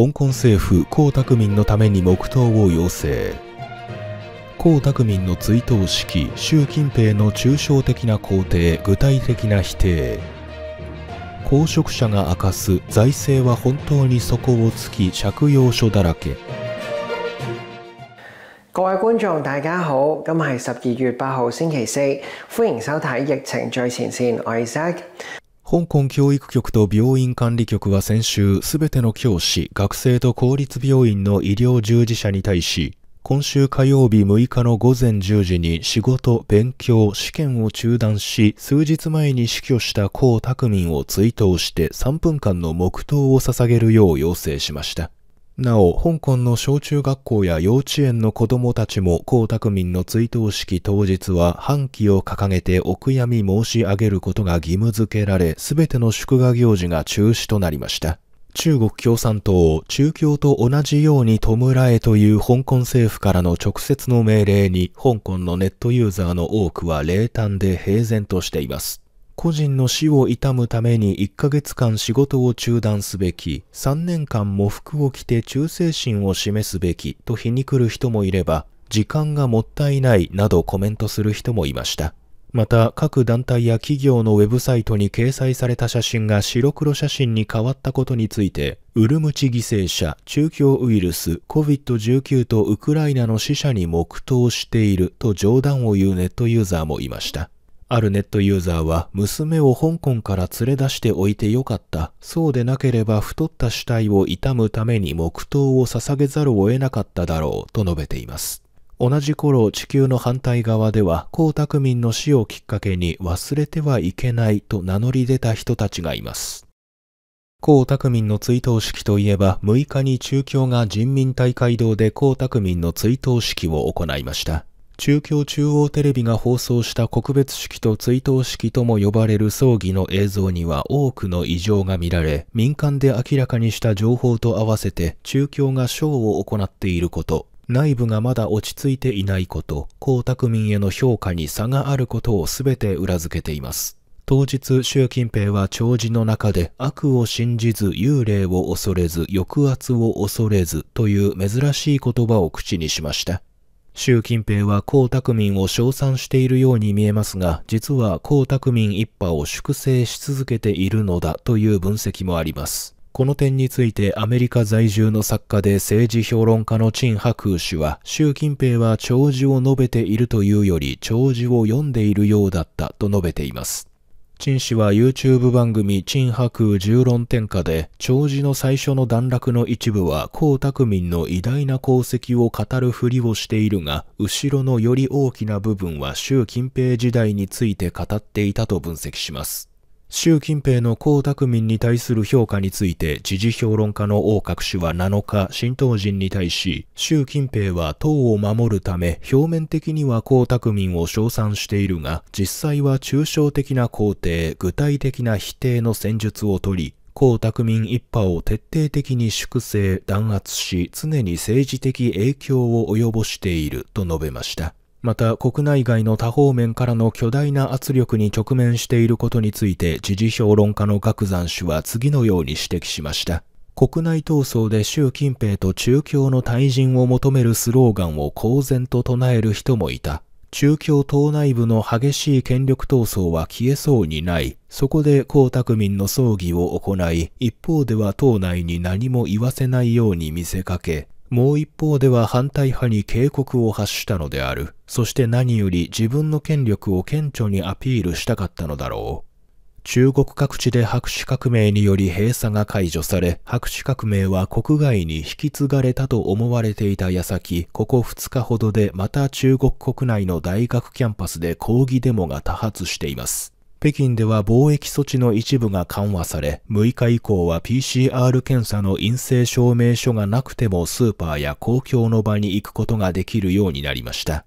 香港政府江沢民のために黙祷を要請江沢民の追悼式習近平の抽象的な肯定具体的な否定公職者が明かす財政は本当に底をつき借用書だらけ各位觀眾大家好，今日係十二月八日、星期四，歡迎收睇《疫情最前線》，我係 Zack。香港教育局と病院管理局は先週、すべての教師、学生と公立病院の医療従事者に対し、今週火曜日6日の午前10時に仕事、勉強、試験を中断し、数日前に死去した江沢民を追悼して3分間の黙祷を捧げるよう要請しました。なお、香港の小中学校や幼稚園の子供たちも、江沢民の追悼式当日は、半旗を掲げてお悔やみ申し上げることが義務付けられ、すべての祝賀行事が中止となりました。中国共産党、中共と同じように弔えという香港政府からの直接の命令に、香港のネットユーザーの多くは冷淡で平然としています。個人の死を悼むために1ヶ月間仕事を中断すべき、3年間喪服を着て忠誠心を示すべきと皮肉る人もいれば、時間がもったいないなどコメントする人もいました。また、各団体や企業のウェブサイトに掲載された写真が白黒写真に変わったことについて、ウルムチ犠牲者、中共ウイルス、COVID-19 とウクライナの死者に黙祷していると冗談を言うネットユーザーもいました。あるネットユーザーは娘を香港から連れ出しておいてよかった。そうでなければ太った死体を悼むために黙祷を捧げざるを得なかっただろうと述べています。同じ頃地球の反対側では江沢民の死をきっかけに忘れてはいけないと名乗り出た人たちがいます。江沢民の追悼式といえば6日に中共が人民大会堂で江沢民の追悼式を行いました。中共中央テレビが放送した告別式と追悼式とも呼ばれる葬儀の映像には多くの異常が見られ、民間で明らかにした情報と合わせて中京がショーを行っていること、内部がまだ落ち着いていないこと、江沢民への評価に差があることを全て裏付けています。当日、習近平は弔辞の中で悪を信じず幽霊を恐れず抑圧を恐れずという珍しい言葉を口にしました。習近平は江沢民を称賛しているように見えますが、実は江沢民一派を粛清し続けているのだという分析もあります。この点についてアメリカ在住の作家で政治評論家の陳白空氏は、習近平は弔辞を述べているというより、弔辞を読んでいるようだったと述べています。陳氏は YouTube 番組陳白十論天下で、長寿の最初の段落の一部は、江沢民の偉大な功績を語るふりをしているが、後ろのより大きな部分は習近平時代について語っていたと分析します。習近平の江沢民に対する評価について、時事評論家の王閣氏は7日、新党人に対し、習近平は党を守るため、表面的には江沢民を称賛しているが、実際は抽象的な肯定、具体的な否定の戦術をとり、江沢民一派を徹底的に粛清、弾圧し、常に政治的影響を及ぼしていると述べました。また国内外の多方面からの巨大な圧力に直面していることについて時事評論家の岳山氏は次のように指摘しました。国内闘争で習近平と中共の退陣を求めるスローガンを公然と唱える人もいた。中共党内部の激しい権力闘争は消えそうにない。そこで江沢民の葬儀を行い、一方では党内に何も言わせないように見せかけ、もう一方では反対派に警告を発したのである。そして何より自分の権力を顕著にアピールしたかったのだろう。中国各地で白紙革命により閉鎖が解除され、白紙革命は国外に引き継がれたと思われていた矢先、ここ2日ほどでまた中国国内の大学キャンパスで抗議デモが多発しています。北京では貿易措置の一部が緩和され、6日以降は PCR 検査の陰性証明書がなくてもスーパーや公共の場に行くことができるようになりました。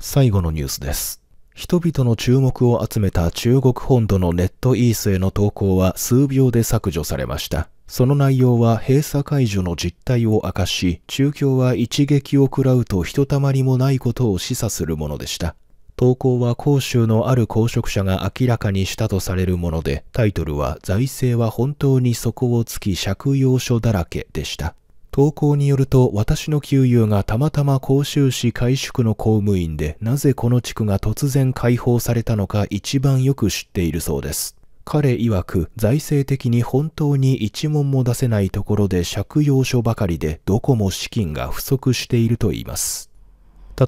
最後のニュースです。人々の注目を集めた中国本土のネットイースへの投稿は数秒で削除されました。その内容は閉鎖解除の実態を明かし、中共は一撃を食らうとひとたまりもないことを示唆するものでした。投稿は広州のある公職者が明らかにしたとされるもので、タイトルは財政は本当に底をつき借用書だらけでした。投稿によると私の旧友がたまたま甲州市改宿の公務員でなぜこの地区が突然解放されたのか一番よく知っているそうです彼曰く財政的に本当に一文も出せないところで借用書ばかりでどこも資金が不足していると言います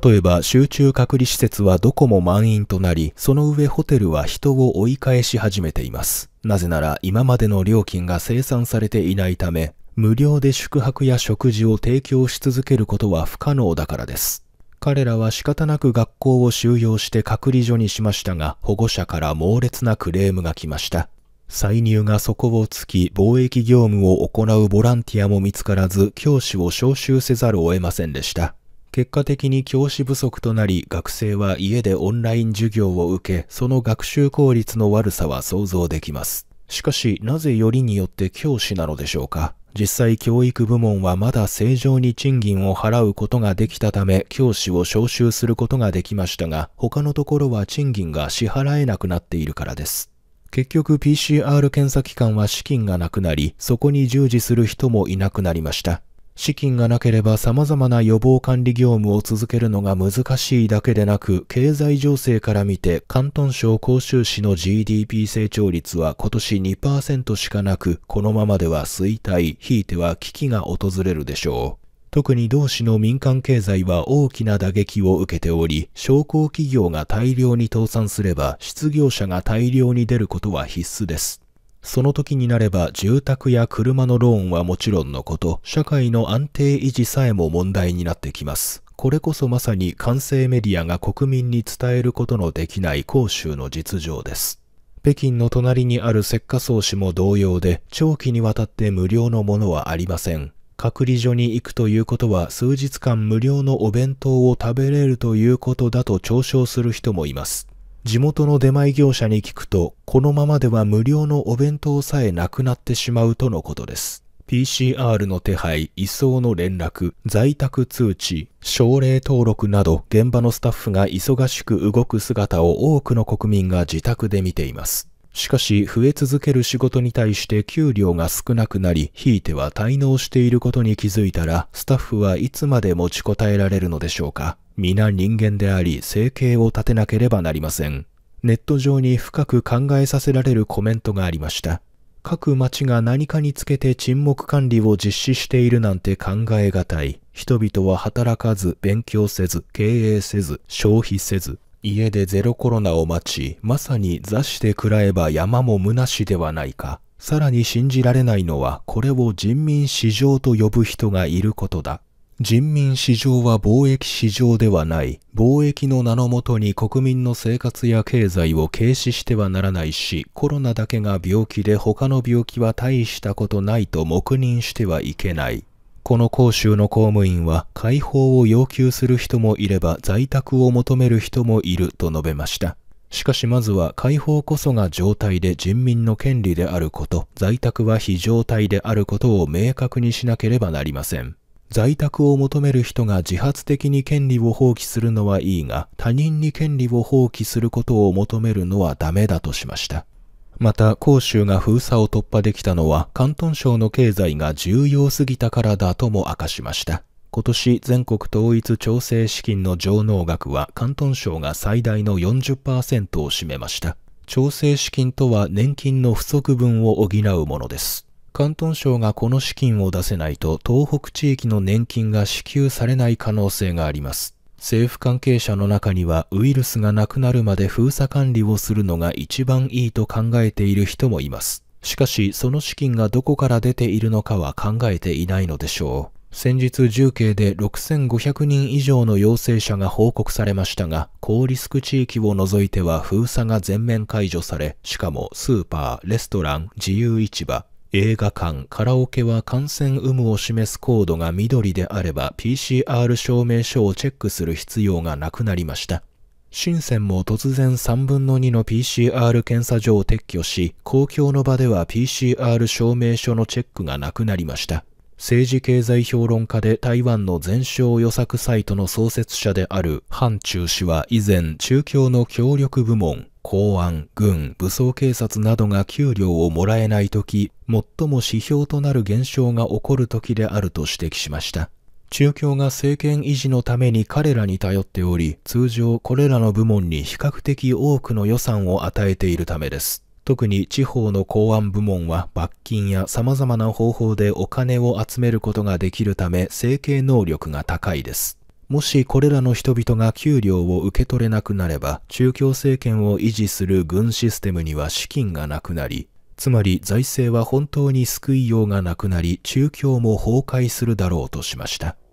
例えば集中隔離施設はどこも満員となり、その上ホテルは人を追い返し始めています。なぜなら今までの料金が生産されていないため、無料で宿泊や食事を提供し続けることは不可能だからです。彼らは仕方なく学校を収容して隔離所にしましたが、保護者から猛烈なクレームが来ました。歳入が底をつき、貿易業務を行うボランティアも見つからず、教師を招集せざるを得ませんでした。結果的に教師不足となり学生は家でオンライン授業を受けその学習効率の悪さは想像できますしかしなぜよりによって教師なのでしょうか実際教育部門はまだ正常に賃金を払うことができたため教師を招集することができましたが他のところは賃金が支払えなくなっているからです結局 PCR 検査機関は資金がなくなりそこに従事する人もいなくなりました資金がなければ様々な予防管理業務を続けるのが難しいだけでなく、経済情勢から見て、広東省広州市の GDP 成長率は今年2%しかなく、このままでは衰退、ひいては危機が訪れるでしょう。特に同市の民間経済は大きな打撃を受けており、商工企業が大量に倒産すれば、失業者が大量に出ることは必須です。その時になれば住宅や車のローンはもちろんのこと、社会の安定維持さえも問題になってきます。これこそまさに完成メディアが国民に伝えることのできない広州の実情です。北京の隣にある石化装市も同様で、長期にわたって無料のものはありません。隔離所に行くということは数日間無料のお弁当を食べれるということだと嘲笑する人もいます。地元の出前業者に聞くと、このままでは無料のお弁当さえなくなってしまうとのことです。PCR の手配、移送の連絡、在宅通知、症例登録など現場のスタッフが忙しく動く姿を多くの国民が自宅で見ています。しかし増え続ける仕事に対して給料が少なくなり、ひいては滞納していることに気づいたら、スタッフはいつまで持ちこたえられるのでしょうか。皆人間であり、生計を立てなければなりません。ネット上に深く考えさせられるコメントがありました。各町が何かにつけて沈黙管理を実施しているなんて考えがたい。人々は働かず、勉強せず、経営せず、消費せず、家でゼロコロナを待ち、まさに座して食らえば山も虚しではないか。さらに信じられないのは、これを人民市場と呼ぶ人がいることだ。人民市場は貿易市場ではない。貿易の名のもとに国民の生活や経済を軽視してはならないし、コロナだけが病気で他の病気は大したことないと黙認してはいけない。この講習の公務員は解放を要求する人もいれば在宅を求める人もいると述べました。しかしまずは解放こそが状態で人民の権利であること、在宅は非状態であることを明確にしなければなりません。在宅を求める人が自発的に権利を放棄するのはいいが、他人に権利を放棄することを求めるのはダメだとしました。また、広州が封鎖を突破できたのは、広東省の経済が重要すぎたからだとも明かしました。今年全国統一調整資金の上納額は広東省が最大の40%を占めました。調整資金とは年金の不足分を補うものです。広東省がこの資金を出せないと東北地域の年金が支給されない可能性があります。政府関係者の中にはウイルスがなくなるまで封鎖管理をするのが一番いいと考えている人もいます。しかし、その資金がどこから出ているのかは考えていないのでしょう。先日、重慶で6500人以上の陽性者が報告されましたが、高リスク地域を除いては封鎖が全面解除され、しかもスーパー、レストラン、自由市場、映画館、カラオケは感染有無を示すコードが緑であれば PCR 証明書をチェックする必要がなくなりました。深センも突然3分の2の PCR 検査場を撤去し、公共の場では PCR 証明書のチェックがなくなりました。政治経済評論家で台湾の全商予策サイトの創設者である韓中氏は以前、中共の協力部門、公安、軍、武装警察などが給料をもらえないとき、最も指標となる現象が起こるときであると指摘しました。中共が政権維持のために彼らに頼っており、通常これらの部門に比較的多くの予算を与えているためです。特に地方の公安部門は罰金や様々な方法でお金を集めることができるため整形能力が高いです。もしこれらの人々が給料を受け取れなくなれば、中共政権を維持する軍システムには資金がなくなり、つまり財政は本当に救いようがなくなり、中共も崩壊するだろうとしました。